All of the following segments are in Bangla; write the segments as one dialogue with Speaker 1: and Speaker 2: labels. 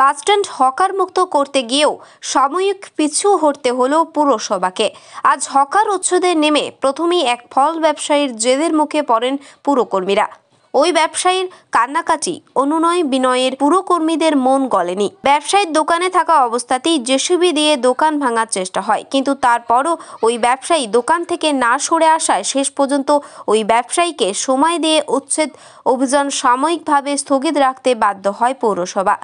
Speaker 1: বাসস্ট্যান্ড হকার মুক্ত করতে গিয়েও সাময়িক পিছু হটতে হলো পুরসভাকে আজ হকার উচ্ছেদে নেমে প্রথমেই এক ফল ব্যবসায়ীর জেদের মুখে পড়েন পুরকর্মীরা ওই ব্যবসায়ীর কান্নাকাটি অনুনয় বিনয়ের পুরকর্মীদের মন গলেনি ব্যবসায়ীর দোকানে থাকা অবস্থাতেই জেসিবি দিয়ে দোকান ভাঙার চেষ্টা হয় কিন্তু তারপরও ওই ব্যবসায়ী দোকান থেকে না সরে আসায় শেষ পর্যন্ত ওই ব্যবসায়ীকে সময় দিয়ে উচ্ছেদ অভিযান সাময়িকভাবে স্থগিত রাখতে বাধ্য হয় পৌরসভা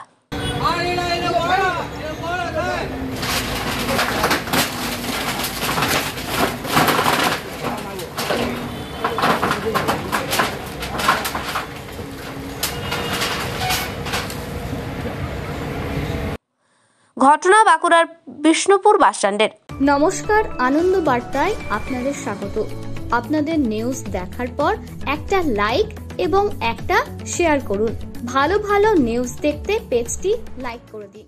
Speaker 1: ঘটনা বাঁকুড়ার বিষ্ণুপুর বাসস্ট্যান্ডের নমস্কার আনন্দ বার্তায় আপনাদের স্বাগত আপনাদের নিউজ দেখার পর একটা লাইক এবং একটা শেয়ার করুন ভালো ভালো নিউজ দেখতে পেজটি লাইক করে দিন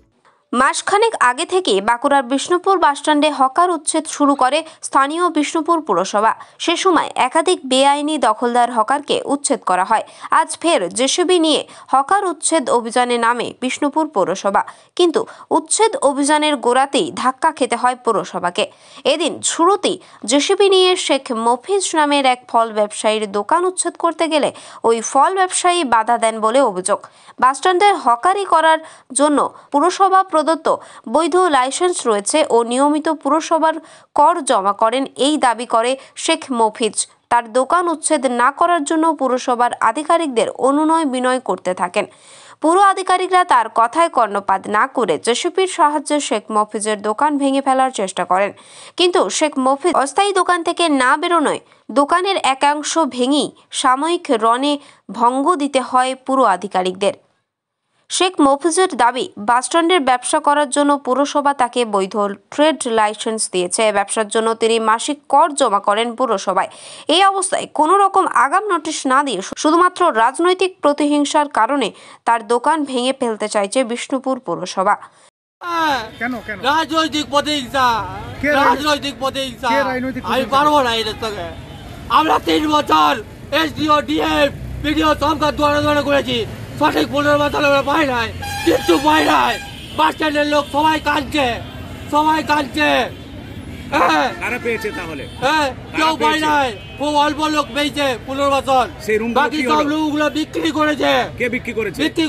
Speaker 1: মাসখানেক আগে থেকে বাঁকুড়ার বিষ্ণুপুর বাসস্ট্যান্ডে হকার উচ্ছেদ শুরু করে স্থানীয় বিষ্ণুপুর পুরসভা সে সময় একাধিক বেআইনি দখলদার হকারকে উচ্ছেদ করা হয় আজ ফের জেসিবি নিয়ে হকার উচ্ছেদ অভিযানে নামে বিষ্ণুপুর পৌরসভা কিন্তু উচ্ছেদ অভিযানের গোড়াতেই ধাক্কা খেতে হয় পৌরসভাকে এদিন শুরুতেই জেসিবি নিয়ে শেখ মফিজ নামের এক ফল ব্যবসায়ীর দোকান উচ্ছেদ করতে গেলে ওই ফল ব্যবসায়ী বাধা দেন বলে অভিযোগ বাসস্ট্যান্ডে হকারি করার জন্য পুরসভা প্রদত্ত বৈধ লাইসেন্স রয়েছে ও নিয়মিত পুরসভার কর জমা করেন এই দাবি করে শেখ মফিজ তার দোকান উচ্ছেদ না করার জন্য পুরসভার আধিকারিকদের অনুনয় বিনয় করতে থাকেন পুরো আধিকারিকরা তার কথায় কর্ণপাত না করে জেসিপির সাহায্যে শেখ মফিজের দোকান ভেঙে ফেলার চেষ্টা করেন কিন্তু শেখ মফিজ অস্থায়ী দোকান থেকে না বেরোনোয় দোকানের একাংশ ভেঙেই সাময়িক রণে ভঙ্গ দিতে হয় পুরো আধিকারিকদের শেখ মফিজের দাবি বাসস্ট্যান্ডের ব্যবসা করার জন্য পুরসভা তাকে বৈধ ট্রেড লাইসেন্স দিয়েছে ব্যবসার জন্য তিনি মাসিক কর জমা করেন পুরসভায় এই অবস্থায় কোনো রকম আগাম নোটিশ না দিয়ে শুধুমাত্র রাজনৈতিক প্রতিহিংসার কারণে তার দোকান ভেঙে ফেলতে চাইছে বিষ্ণুপুর পুরসভা
Speaker 2: কেন রাজনৈতিক রাজনৈতিক আমি পারবো না এদের সঙ্গে আমরা তিন বছর এসডিও ডিএফ বিডিও সরকার দোয়ারে করেছি সঠিক পুনর্বাসন আমরা পাই নাই কিন্তু পাই নাই বাস স্ট্যান্ডের লোক সবাই কাঁদছে সবাই কাঁদছে হ্যাঁ। পেয়েছে হ্যাঁ কেউ পাই নাই খুব অল্প লোক পেয়েছে বিক্রি করেছে করেছে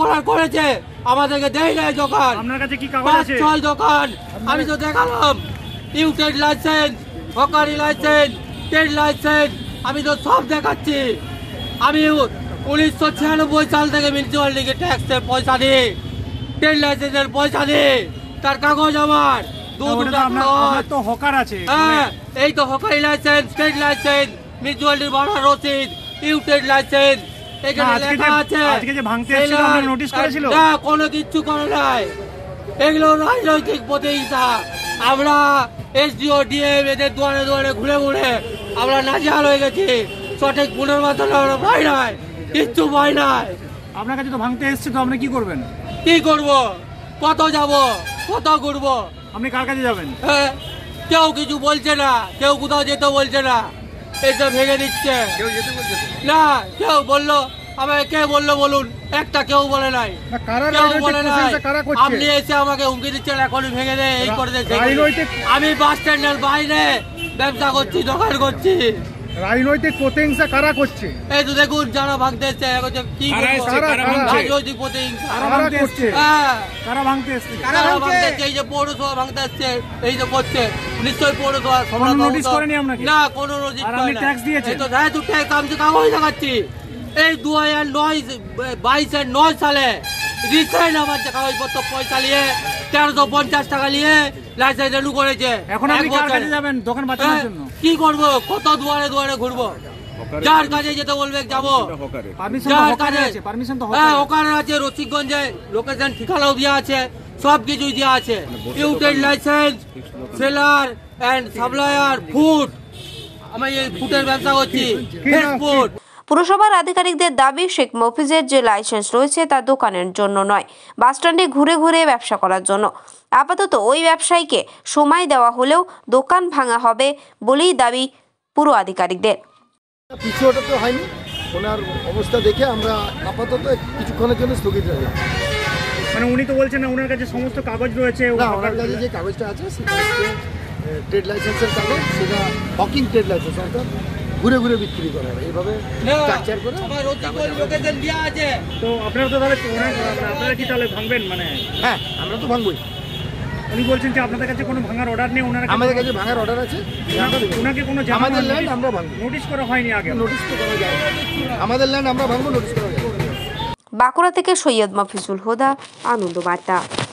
Speaker 2: করার করেছে আমাদেরকে দোকান দোকান আমি তো দেখালাম লাইসেন্স লাইসেন্স ট্রেড লাইসেন্স আমি তো সব দেখাচ্ছি আমি উনিশশো ছিয়ানব্বই সাল থেকে মিউনিসিপ্যালিটিকে ট্যাক্সের পয়সা দে ট্রেন লাইসেন্সের পয়সা দে তার কাগজ আমার তো হকার আছে হ্যাঁ এই তো হকারি লাইসেন্স ট্রেড লাইসেন্স মিউনিসিপ্যালিটির ভাড়া রসিদ ইউটেড লাইসেন্স এখানে আছে আজকে নোটিশ করেছিল কোনো কিছু করে নাই এগুলো রাজনৈতিক প্রতিহিংসা আমরা এসডিও ডিএম এদের দুয়ারে দুয়ারে ঘুরে ঘুরে আমরা নাজেহাল হয়ে গেছি সঠিক পুনর্বাসন আমরা ভাই নাই কিচ্ছু ভয় নাই আপনার কাছে তো ভাঙতে এসছে তো আপনি কি করবেন কি করব কত যাব কত করব আপনি কার কাছে যাবেন হ্যাঁ কেউ কিছু বলছে না কেউ কোথাও যেতে বলছে না এসে ভেঙে দিচ্ছে না কেউ বললো আমাকে কে বললো বলুন একটা কেউ বলে নাই কেউ বলে নাই আপনি এসে আমাকে হুমকি দিচ্ছেন এখন ভেঙে দে এই করে দেয় আমি বাস স্ট্যান্ডের বাইরে ব্যবসা করছি দোকান করছি রাজনৈতিক প্রতিহিংসা কারা করছে এই কারা ভাঙতে এসছে এই যে পৌরসভা ভাঙতে এই যে করছে নিশ্চয়ই পৌরসভা কোনো নোটিশ হ্যাঁ, আমি ট্যাক্স দিয়েছি তো কাগজ দেখাচ্ছি এই দু হাজার নয় বাইশের নয় সালে রিসেন্ট আমার কাগজপত্র পয়সা নিয়ে তেরোশো পঞ্চাশ টাকা নিয়ে লাইসেন্স রেনু করেছে এখন আপনি কার কাছে যাবেন দোকান বাঁচানোর হ্যাঁ, জন্য কি করবো কত দুয়ারে দুয়ারে ঘুরবো যার কাজে যেতে বলবে যাবো যার কাছে হ্যাঁ ওখানে আছে রসিকগঞ্জে লোকেশন ঠিকানাও দেওয়া আছে সব কিছুই দেওয়া আছে ইউটেড license seller and supplier food আমি এই ফুটের ব্যবসা করছি ফুড
Speaker 1: পুরসভার আধিকারিকদের দাবি শেখ মফিজের যে লাইসেন্স রয়েছে তা দোকানের জন্য নয় বাসস্ট্যান্ডে ঘুরে ঘুরে ব্যবসা করার জন্য আপাতত ওই ব্যবসায়ীকে সময় দেওয়া হলেও দোকান ভাঙা হবে বলেই দাবি পুরো আধিকারিকদের পিছু
Speaker 2: তো হয়নি ওনার অবস্থা দেখে আমরা আপাতত কিছুক্ষণের জন্য স্থগিত রাখলাম মানে উনি তো বলছেন ওনার কাছে সমস্ত কাগজ রয়েছে ওনার কাছে যে কাগজটা আছে সেটা ট্রেড লাইসেন্সের কাগজ সেটা হকিং ট্রেড লাইসেন্স অর্থাৎ ঘুরে ঘুরে বিক্রি করা হয় এইভাবে তো আপনারা তো আপনারা কি তাহলে ভাঙবেন মানে হ্যাঁ আমরা তো ভাঙবই উনি বলছেন যে আপনাদের কাছে কোনো ভাঙার অর্ডার নেই ওনারা আমাদের কাছে ভাঙার অর্ডার আছে ওনাকে কোনো আমাদের ল্যান্ড মানে আমরা ভাঙবো নোটিশ করা হয়নি আগে নোটিশ তো করা যায়
Speaker 1: আমাদের ল্যান্ড আমরা ভাঙবো নোটিশ করা যায় বাঁকুড়া থেকে সৈয়দ মাফিজুল হোদা আনন্দ বার্তা